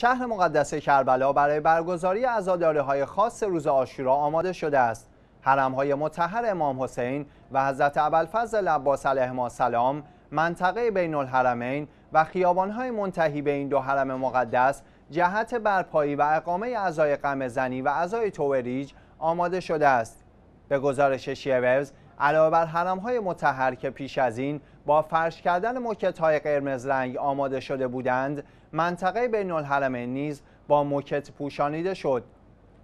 شهر مقدس کربلا برای برگزاری عزاداره های خاص روز آشورا آماده شده است. حرم های متحر امام حسین و حضرت ابوالفضل عباس علیهما السلام منطقه بین الحرمین و خیابان های منتهی به این دو حرم مقدس جهت برپایی و اقامه اعضای زنی و اعضای توریج آماده شده است. به گزارش شیوز علاوه بر حرم های متحر که پیش از این با فرش کردن موکت های قرمز رنگ آماده شده بودند منطقه بین الحرمین نیز با موکت پوشانیده شد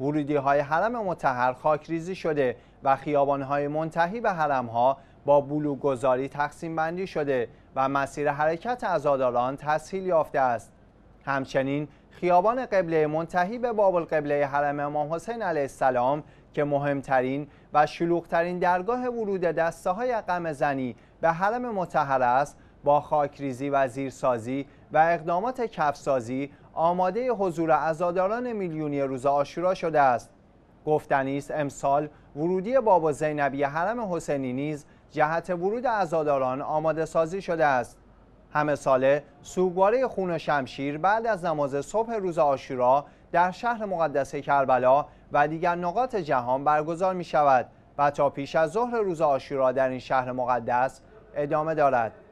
ورودی های حرم متحر خاکریزی شده و خیابان های منتهی به حرم ها با بلو گذاری تقسیم بندی شده و مسیر حرکت عزاداران تسهیل یافته است همچنین خیابان قبله منتهی به باب قبله حرم امام حسین علیه السلام که مهمترین و شلوغترین درگاه ورود دسته های غم زنی به حرم متحر است با خاکریزی و زیرسازی و اقدامات کفسازی آماده حضور ازاداران میلیونی روز آشورا شده است گفتنی است امسال ورودی بابا زینبی حرم حسینی نیز جهت ورود ازاداران آماده سازی شده است همه ساله سوگواره خون و شمشیر بعد از نماز صبح روز آشورا در شهر مقدس کربلا و دیگر نقاط جهان برگزار می شود و تا پیش از ظهر روز آشورا در این شهر مقدس ادامه دارد